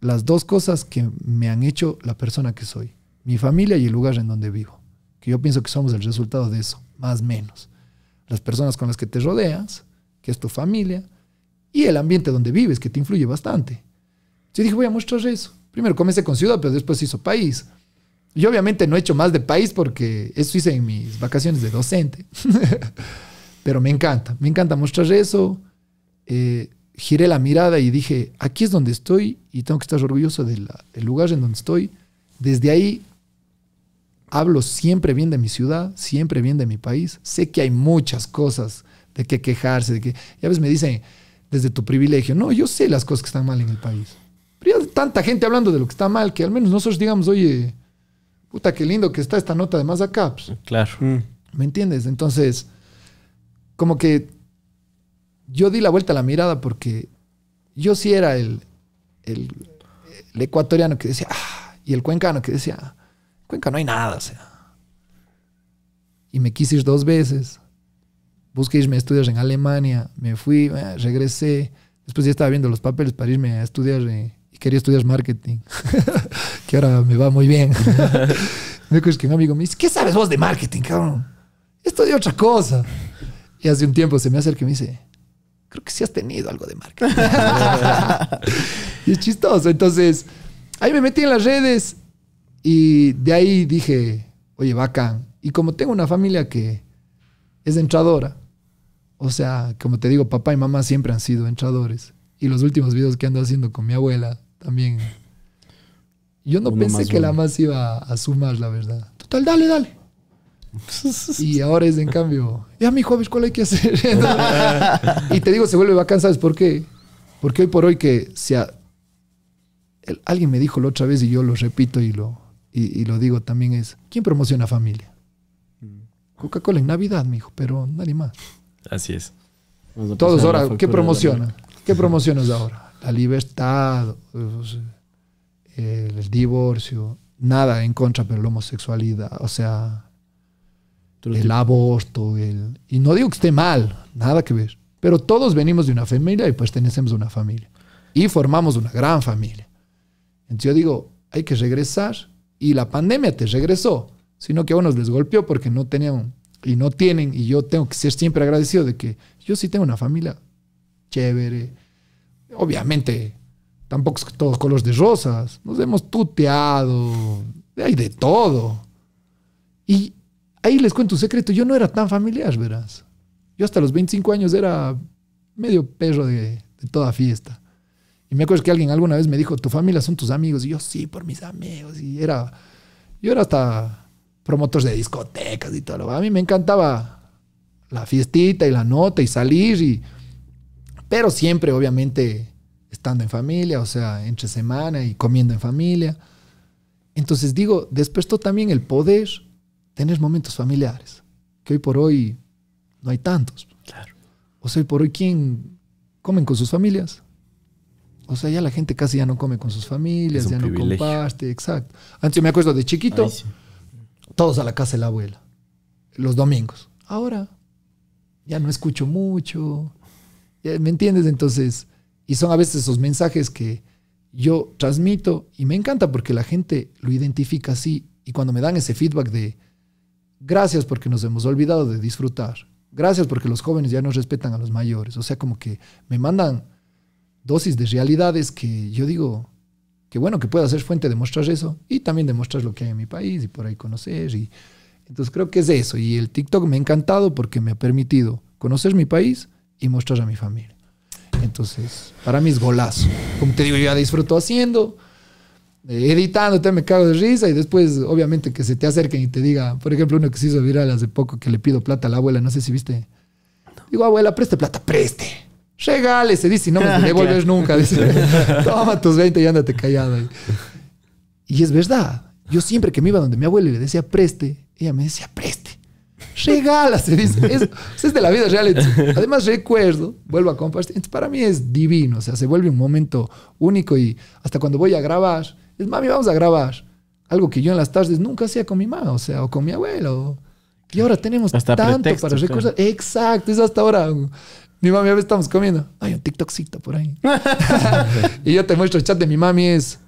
las dos cosas que me han hecho la persona que soy, mi familia y el lugar en donde vivo, que yo pienso que somos el resultado de eso, más menos. Las personas con las que te rodeas, que es tu familia, y el ambiente donde vives, que te influye bastante. Yo dije, voy a mostrar eso. Primero comencé con ciudad, pero después hizo país. Yo obviamente no he hecho más de país porque eso hice en mis vacaciones de docente. pero me encanta, me encanta mostrar eso. Eh, giré la mirada y dije, aquí es donde estoy y tengo que estar orgulloso del lugar en donde estoy. Desde ahí hablo siempre bien de mi ciudad, siempre bien de mi país. Sé que hay muchas cosas de que quejarse, de que ya ves me dicen desde tu privilegio, no, yo sé las cosas que están mal en el país. Pero hay tanta gente hablando de lo que está mal que al menos nosotros digamos, oye, puta, qué lindo que está esta nota de más acá. Pues. Claro. Mm. ¿Me entiendes? Entonces, como que yo di la vuelta a la mirada porque yo sí era el, el, ecuatoriano que decía, ah", y el cuencano que decía, Cuenca no hay nada, o sea. Y me quise ir dos veces. Busqué irme a estudiar en Alemania, me fui, eh, regresé. Después ya estaba viendo los papeles para irme a estudiar eh, y quería estudiar marketing, que ahora me va muy bien. me acuerdo que un amigo me dice, ¿qué sabes vos de marketing, cabrón? Estudié otra cosa. Y hace un tiempo se me acerca y me dice, creo que sí has tenido algo de marca y es chistoso. Entonces, ahí me metí en las redes y de ahí dije, oye, bacán Y como tengo una familia que es entradora, o sea, como te digo, papá y mamá siempre han sido entradores. Y los últimos videos que ando haciendo con mi abuela también. Yo no pensé que la más iba a sumar, la verdad. Total, dale, dale. y ahora es en cambio, ya mi hijo, a cuál hay que hacer. y te digo, se vuelve bacán, ¿sabes por qué? Porque hoy por hoy que sea, alguien me dijo la otra vez y yo lo repito y lo, y, lo digo también es, ¿quién promociona familia? Mm. Coca-Cola en Navidad, mi hijo, pero nadie más. Así es. Todos ahora, ¿qué promociona? ¿Qué promocionas ahora? La libertad, pues, el divorcio, nada en contra, pero la homosexualidad, o sea, el aborto, el... Y no digo que esté mal, nada que ver. Pero todos venimos de una familia y pues tenemos una familia. Y formamos una gran familia. Entonces yo digo, hay que regresar. Y la pandemia te regresó, sino que a unos les golpeó porque no tenían y no tienen. Y yo tengo que ser siempre agradecido de que yo sí tengo una familia chévere. Obviamente, tampoco es todos colores de rosas. Nos hemos tuteado, hay de todo. Y Ahí les cuento un secreto, yo no era tan familiar, verás. Yo hasta los 25 años era medio perro de, toda fiesta. Y me acuerdo que alguien alguna vez me dijo, tu familia son tus amigos. Y yo, sí, por mis amigos. Y era, yo era hasta promotor de discotecas y todo. A mí me encantaba la fiestita y la nota y salir. Y, pero siempre, obviamente, estando en familia, o sea, entre semana y comiendo en familia. Entonces digo, despertó también el poder tener momentos familiares, que hoy por hoy no hay tantos. Claro. O sea, hoy por hoy, ¿quién comen con sus familias? O sea, ya la gente casi ya no come con sus familias, ya no comparte, exacto. Antes me acuerdo de chiquito, todos a la casa de la abuela, los domingos. Ahora ya no escucho mucho, ¿me entiendes? Entonces, y son a veces esos mensajes que yo transmito y me encanta porque la gente lo identifica así y cuando me dan ese feedback de, Gracias porque nos hemos olvidado de disfrutar. Gracias porque los jóvenes ya no respetan a los mayores. O sea, como que me mandan dosis de realidades que yo digo, que bueno que pueda ser fuente de mostrar eso y también de mostrar lo que hay en mi país y por ahí conocer. Y, entonces creo que es eso. Y el TikTok me ha encantado porque me ha permitido conocer mi país y mostrar a mi familia. Entonces, para mí es golazo. Como te digo, yo ya disfruto haciendo editándote, me cago de risa y después obviamente que se te acerquen y te diga, por ejemplo, uno que se hizo viral hace poco que le pido plata a la abuela, no sé si viste. Digo, abuela, preste plata, preste. Regale, se dice, y no me devuelves nunca. toma tus 20 y ándate callado. Y es verdad. Yo siempre que me iba donde mi abuela y le decía preste, ella me decía preste. Regala, se dice. Es, es de la vida real. Además, recuerdo, vuelvo a compartir. Para mí es divino. O sea, se vuelve un momento único y hasta cuando voy a grabar, es, mami, vamos a grabar. Algo que yo en las tardes nunca hacía con mi mamá, o sea, o con mi abuelo. Y ahora tenemos hasta tanto para recordar. Exacto, es hasta ahora. Mi mami a veces estamos comiendo. Hay un TikTokcito por ahí. y yo te muestro el chat de mi mami es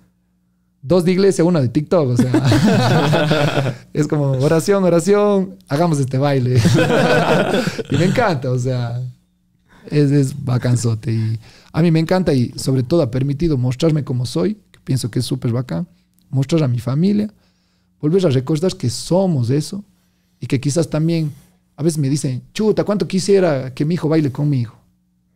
dos de iglesia, una de TikTok. O sea, es como oración, oración, hagamos este baile. y me encanta, o sea, es, es bacanzote. Y a mí me encanta y sobre todo ha permitido mostrarme como soy pienso que es súper bacán, mostrar a mi familia, volver a recordar que somos eso y que quizás también a veces me dicen, chuta, ¿cuánto quisiera que mi hijo baile conmigo?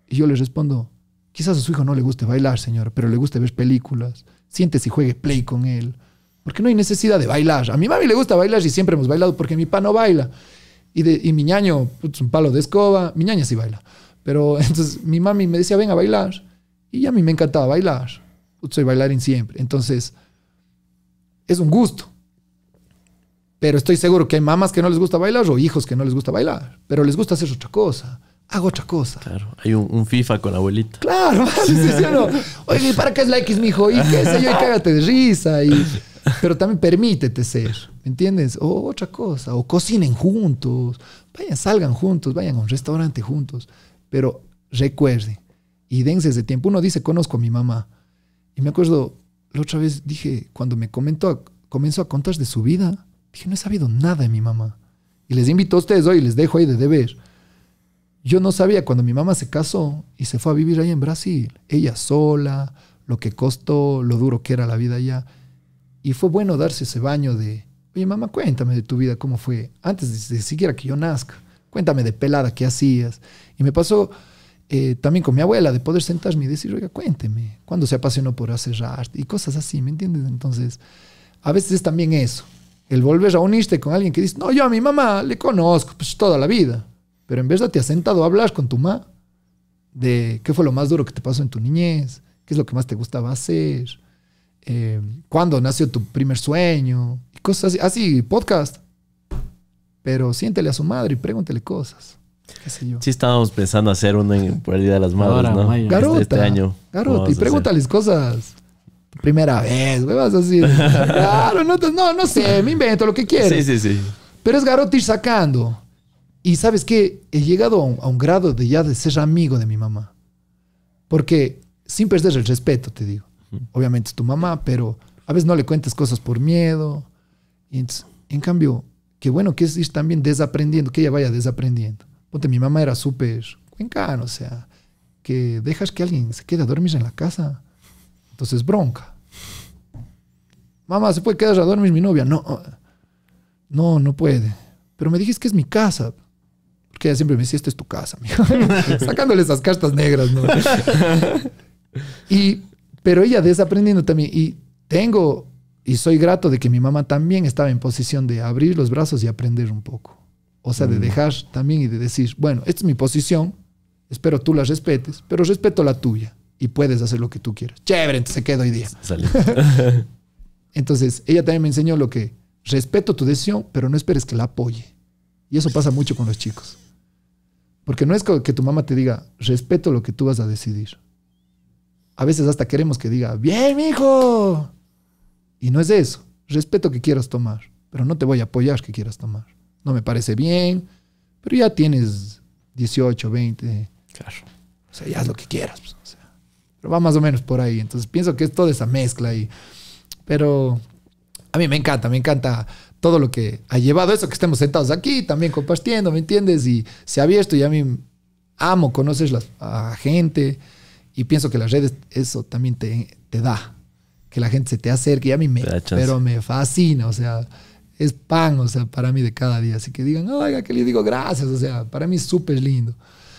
Y yo les respondo, quizás a su hijo no le guste bailar, señor, pero le guste ver películas, siente si juegue play con él, porque no hay necesidad de bailar. A mi mami le gusta bailar y siempre hemos bailado porque mi pa no baila. Y, de, mi ñaño, un palo de escoba, mi ñaña sí baila. Pero entonces mi mami me decía, ven a bailar. Y a mí me encantaba bailar soy bailarín siempre. Entonces, es un gusto. Pero estoy seguro que hay mamás que no les gusta bailar o hijos que no les gusta bailar, pero les gusta hacer otra cosa. Hago otra cosa. Claro, hay un, FIFA con la abuelita. Claro, sí, Oye, ¿para qué es la X, mijo? Y qué sé yo, y cágate de risa. Y, pero también permítete ser, entiendes? O otra cosa, o cocinen juntos, vayan, salgan juntos, vayan a un restaurante juntos. Pero recuerden y dense ese tiempo. Uno dice, conozco a mi mamá, y me acuerdo, la otra vez dije, cuando me comentó, a, comenzó a contar de su vida, dije, no he sabido nada de mi mamá. Y les invito a ustedes hoy, les dejo ahí de deber. Yo no sabía cuando mi mamá se casó y se fue a vivir ahí en Brasil, ella sola, lo que costó, lo duro que era la vida allá. Y fue bueno darse ese baño de, oye mamá, cuéntame de tu vida, cómo fue, antes de, de siquiera que yo nazca, cuéntame de pelada qué hacías. Y me pasó eh, también con mi abuela, de poder sentarme y decir, oiga, cuénteme, ¿cuándo se apasionó por hacer arte? Y cosas así, ¿me entiendes? Entonces, a veces es también eso, el volver a unirte con alguien que dice, no, yo a mi mamá le conozco pues, toda la vida, pero en vez de te has sentado a hablar con tu mamá de qué fue lo más duro que te pasó en tu niñez, qué es lo que más te gustaba hacer, eh, cuándo nació tu primer sueño, y cosas así, así, podcast. Pero siéntele a su madre y pregúntele cosas. Sí estábamos pensando hacer uno en, de las Madres, ¿no? Este, este, año. Garota, y pregúntales cosas. Primera vez, me vas a decir. claro, no, no, sé, me invento lo que quieras. Sí, sí, sí. Pero es Garota ir sacando. Y sabes que he llegado a un, grado de ya de ser amigo de mi mamá. Porque sin perder el respeto, te digo. Obviamente es tu mamá, pero a veces no le cuentas cosas por miedo. en cambio, qué bueno que es ir también desaprendiendo, que ella vaya desaprendiendo mi mamá era súper cuenca, o sea, que dejas que alguien se quede a dormir en la casa. Entonces, bronca. Mamá, ¿se puede quedar a dormir mi novia? No, no, no puede. Pero me dijiste que es mi casa. Porque ella siempre me decía, esto es tu casa, Sacándole esas cartas negras, ¿no? y, pero ella desaprendiendo también. Y tengo, y soy grato de que mi mamá también estaba en posición de abrir los brazos y aprender un poco. O sea, de mm. dejar también y de decir, bueno, esta es mi posición, espero tú la respetes, pero respeto la tuya y puedes hacer lo que tú quieras. Chévere, entonces se quedó hoy día. entonces, ella también me enseñó lo que respeto tu decisión, pero no esperes que la apoye. Y eso pasa mucho con los chicos. Porque no es que tu mamá te diga, respeto lo que tú vas a decidir. A veces hasta queremos que diga, bien, hijo. Y no es eso. Respeto que quieras tomar, pero no te voy a apoyar que quieras tomar no me parece bien, pero ya tienes 18, 20. Claro. O sea, ya es lo que quieras. Pues, pero va más o menos por ahí. Entonces pienso que es toda esa mezcla. Y, pero a mí me encanta, me encanta todo lo que ha llevado eso, que estemos sentados aquí también compartiendo, ¿me entiendes? Y se ha abierto y a mí amo conoces a gente y pienso que las redes eso también te, te da, que la gente se te acerque y a mí me, pero me fascina, o sea, es pan, o sea, para mí de cada día. Así que digan, oiga, que le digo gracias, o sea, para mí es súper lindo.